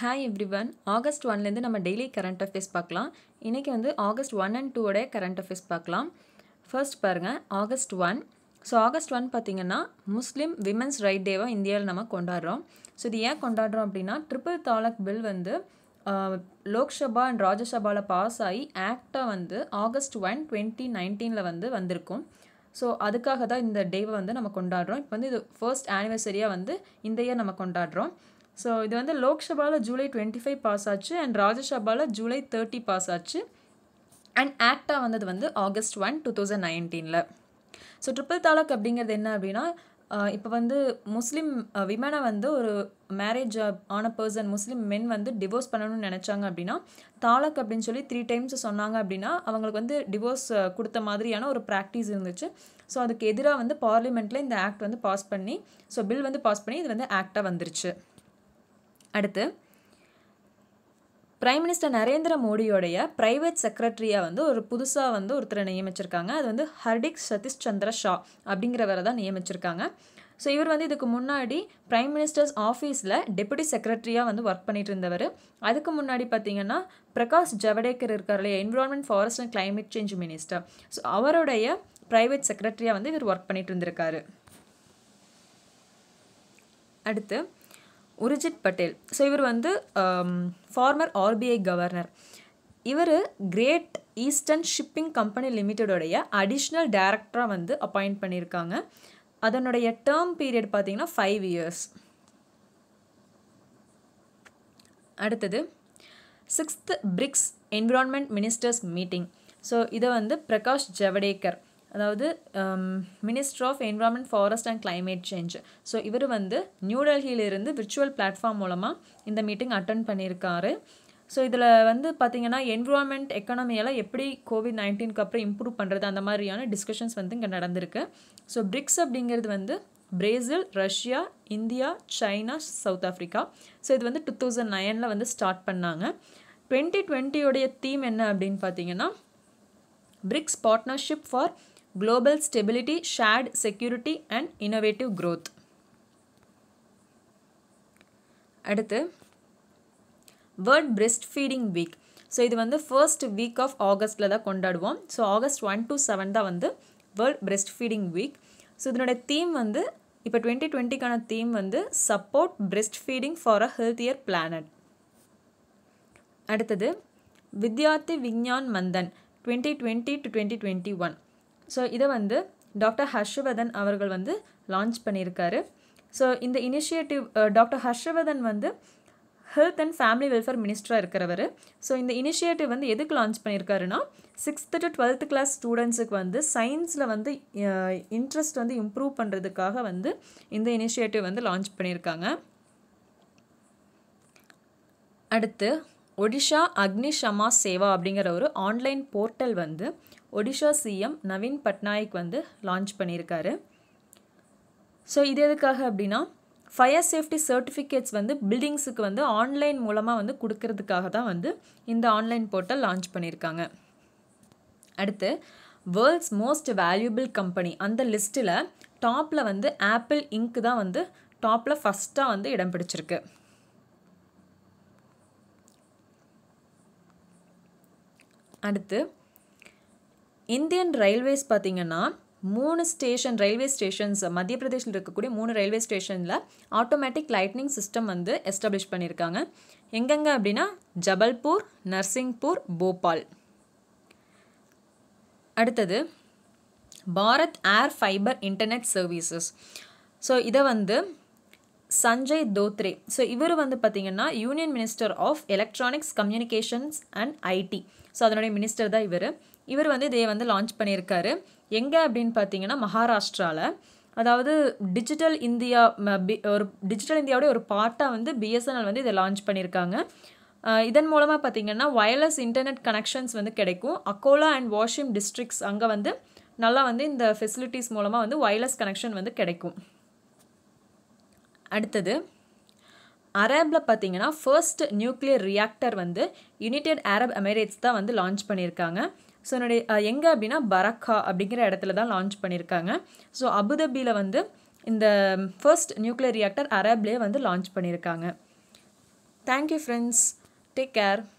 hi every one August ஒன்லேருந்து நம்ம daily current affairs பார்க்கலாம் இன்றைக்கி வந்து ஆகஸ்ட் ஒன் அண்ட் டூவோடைய கரண்ட் அஃபேர்ஸ் பார்க்கலாம் ஃபர்ஸ்ட் பாருங்கள் August one so August one பார்த்திங்கன்னா முஸ்லீம் விமன்ஸ் ரைட் டேவாக இந்தியாவில் நம்ம கொண்டாடுறோம் ஸோ இது ஏன் கொண்டாடுறோம் அப்படின்னா ட்ரிபிள் தாலக் பில் வந்து லோக்சபா அண்ட் ராஜ்யசபாவில் பாஸ் ஆகி ஆக்டாக வந்து ஆகஸ்ட் ஒன் டுவெண்ட்டி நைன்டீனில் வந்து வந்திருக்கும் ஸோ அதுக்காக தான் இந்த டேவை வந்து நம்ம கொண்டாடுறோம் இப்போ வந்து இது ஃபர்ஸ்ட் ஆனிவர்சரியாக வந்து இந்த இயர் நம்ம கொண்டாடுறோம் ஸோ இது வந்து லோக்சபாவில் ஜூலை டுவெண்ட்டி ஃபைவ் பாஸ் ஆச்சு அண்ட் ராஜ்யசபாவில் ஜூலை தேர்ட்டி பாஸ் ஆச்சு அண்ட் ஆக்டாக வந்தது வந்து ஆகஸ்ட் ஒன் டூ தௌசண்ட் நைன்டீனில் ஸோ ட்ரிப்பிள் தாலாக் அப்படிங்கிறது என்ன அப்படின்னா இப்போ வந்து முஸ்லீம் விமனை வந்து ஒரு மேரேஜ் ஆன பர்சன் முஸ்லீம் மென் வந்து டிவோர்ஸ் பண்ணணும்னு நினச்சாங்க அப்படின்னா தாலக் அப்படின்னு சொல்லி த்ரீ டைம்ஸ் சொன்னாங்க அப்படின்னா அவங்களுக்கு வந்து டிவோர்ஸ் கொடுத்த மாதிரியான ஒரு ப்ராக்டிஸ் இருந்துச்சு ஸோ அதுக்கு எதிராக வந்து பார்லிமெண்ட்டில் இந்த ஆக்ட் வந்து பாஸ் பண்ணி ஸோ பில் வந்து பாஸ் பண்ணி இது வந்து ஆக்டாக வந்துருச்சு அடுத்து பிரைம் மினிஸ்டர் நரேந்திர மோடியோடைய ப்ரைவேட் செக்ரட்டரியாக வந்து ஒரு புதுசாக வந்து ஒருத்தரை நியமிச்சிருக்காங்க அது வந்து ஹர்டிக் சதீஷ் சந்திர ஷா அப்படிங்கிறவரை தான் நியமிச்சிருக்காங்க ஸோ இவர் வந்து இதுக்கு முன்னாடி ப்ரைம் மினிஸ்டர்ஸ் ஆஃபீஸில் டெபுட்டி செக்ரட்டரியாக வந்து ஒர்க் பண்ணிட்டு இருந்தவர் அதுக்கு முன்னாடி பார்த்தீங்கன்னா பிரகாஷ் ஜவடேகர் இருக்கார் இல்லையா environment forest and climate change minister so அவருடைய ப்ரைவேட் செக்ரட்டரியாக வந்து இவர் ஒர்க் பண்ணிட்டு இருந்திருக்காரு அடுத்து உர்ஜித் பட்டேல் ஸோ இவர் வந்து ஃபார்மர் ஆர்பிஐ கவர்னர் இவர் கிரேட் ஈஸ்டர்ன் ஷிப்பிங் கம்பெனி லிமிட்டடோடைய அடிஷ்னல் டைரக்டராக வந்து அப்பாயிண்ட் பண்ணியிருக்காங்க அதனுடைய டேர்ம் பீரியட் பார்த்தீங்கன்னா ஃபைவ் இயர்ஸ் அடுத்தது sixth BRICS environment ministers meeting so இதை வந்து பிரகாஷ் ஜவடேகர் அதாவது minister of environment forest and climate change so இவர் வந்து நியூடெல்லியிலிருந்து விர்ச்சுவல் பிளாட்ஃபார்ம் மூலமாக இந்த மீட்டிங் அட்டன் பண்ணியிருக்காரு ஸோ இதில் வந்து பார்த்திங்கன்னா என்விரான்மெண்ட் எக்கனாமியெல்லாம் எப்படி கோவிட் நைன்டீனுக்கு அப்புறம் இம்ப்ரூவ் பண்ணுறது அந்த மாதிரியான டிஸ்கஷன்ஸ் வந்து இங்கே நடந்திருக்கு ஸோ பிரிக்ஸ் அப்படிங்கிறது வந்து Brazil Russia India China South Africa so இது வந்து டூ தௌசண்ட் நைனில் வந்து ஸ்டார்ட் பண்ணாங்க டுவெண்ட்டி டுவெண்ட்டியோடைய தீம் என்ன அப்படின்னு பார்த்தீங்கன்னா BRICS partnership for global stability shared security and innovative growth அடுத்து world breast feeding week so இது வந்து ஃபர்ஸ்ட் வீக் ஆஃப் ஆகஸ்ட்டில் தான் கொண்டாடுவோம் ஸோ ஆகஸ்ட் ஒன் டு செவன் தான் வந்து world breast feeding week so இதனுடைய தீம் வந்து இப்போ டுவெண்ட்டி டுவெண்ட்டிக்கான தீம் வந்து support breast feeding for a healthier planet அடுத்தது Vidyarthi Vigyan Manthan twenty twenty to twenty twenty one so இதை வந்து டாக்டர் ஹர்ஷவர்தன் அவர்கள் வந்து லான்ச் பண்ணியிருக்காரு ஸோ இந்த இனிஷியேட்டிவ் டாக்டர் ஹர்ஷவர்தன் வந்து ஹெல்த் அண்ட் ஃபேமிலி வெல்ஃபேர் மினிஸ்டராக இருக்கிறவர் ஸோ இந்த இனிஷியேட்டிவ் வந்து எதுக்கு லான்ச் பண்ணியிருக்காருன்னா சிக்ஸ்த்து டு டுவெல்த்து கிளாஸ் ஸ்டூடெண்ட்ஸுக்கு வந்து சயின்ஸில் வந்து இன்ட்ரெஸ்ட் வந்து இம்ப்ரூவ் பண்ணுறதுக்காக வந்து இந்த இனிஷியேட்டிவ் வந்து லான்ச் பண்ணியிருக்காங்க அடுத்து ஒடிஷா அக்னி ஷமா சேவா அப்படிங்கிற ஒரு ஆன்லைன் போர்ட்டல் வந்து ஒடிஷா சிஎம் நவீன் பட்நாயக் வந்து லான்ச் பண்ணியிருக்காரு ஸோ இது எதுக்காக அப்படின்னா ஃபயர் சேஃப்டி சர்டிஃபிகேட்ஸ் வந்து பில்டிங்ஸுக்கு வந்து ஆன்லைன் மூலமாக வந்து கொடுக்கறதுக்காக தான் வந்து இந்த ஆன்லைன் போர்ட்டல் லான்ச் பண்ணியிருக்காங்க அடுத்து வேர்ல்ட்ஸ் மோஸ்ட் வேல்யூபிள் கம்பெனி அந்த லிஸ்ட்டில் டாப்பில் வந்து ஆப்பிள் இங்க் தான் வந்து டாப்பில் ஃபஸ்ட்டாக வந்து இடம் பிடிச்சிருக்கு அடுத்து இந்தியன் ரயில்வேஸ் பார்த்திங்கன்னா மூணு ஸ்டேஷன் ரயில்வே ஸ்டேஷன்ஸ் மத்திய பிரதேஷில் இருக்கக்கூடிய மூணு ரயில்வே ஸ்டேஷனில் ஆட்டோமேட்டிக் லைட்னிங் சிஸ்டம் வந்து எஸ்டாப்ளிஷ் பண்ணியிருக்காங்க எங்கெங்க அப்படின்னா ஜபல்பூர் நர்சிங்பூர் போபால் அடுத்தது Bharat air fibre internet services so இதை வந்து சஞ்சய் தோத்ரே ஸோ இவர் வந்து பார்த்திங்கன்னா union minister of electronics communications and IT so அதனுடைய மினிஸ்டர் தான் இவர் இவர் வந்து இதை வந்து லான்ச் பண்ணியிருக்காரு எங்கே அப்படின்னு பார்த்தீங்கன்னா மகாராஷ்டிராவில் அதாவது டிஜிட்டல் இந்தியா ஒரு டிஜிட்டல் இந்தியாவுடைய ஒரு பார்ட்டாக வந்து பிஎஸ்என்எல் வந்து இதை லான்ச் பண்ணியிருக்காங்க இதன் மூலமாக பார்த்தீங்கன்னா ஒயர்லெஸ் இன்டர்நெட் கனெக்ஷன்ஸ் வந்து கிடைக்கும் அக்கோலா அண்ட் வாஷிம் டிஸ்ட்ரிக்ஸ் அங்கே வந்து நல்லா வந்து இந்த ஃபெசிலிட்டிஸ் மூலமாக வந்து ஒயர்லெஸ் கனெக்ஷன் வந்து கிடைக்கும் அடுத்தது அரேபில் பார்த்தீங்கன்னா ஃபர்ஸ்ட் நியூக்ளியர் ரியாக்டர் வந்து யுனைடெட் அரப் எமிரேட்ஸ் தான் வந்து லான்ச் பண்ணியிருக்காங்க ஸோ என்னுடைய எங்கே அப்படின்னா பரக்கா அப்படிங்கிற இடத்துல தான் லான்ச் பண்ணியிருக்காங்க ஸோ அபுதாபியில் வந்து இந்த ஃபர்ஸ்ட் நியூக்ளியர் ரியாக்டர் அரேப்லேயே வந்து லான்ச் பண்ணியிருக்காங்க தேங்க்யூ ஃப்ரெண்ட்ஸ் டேக் கேர்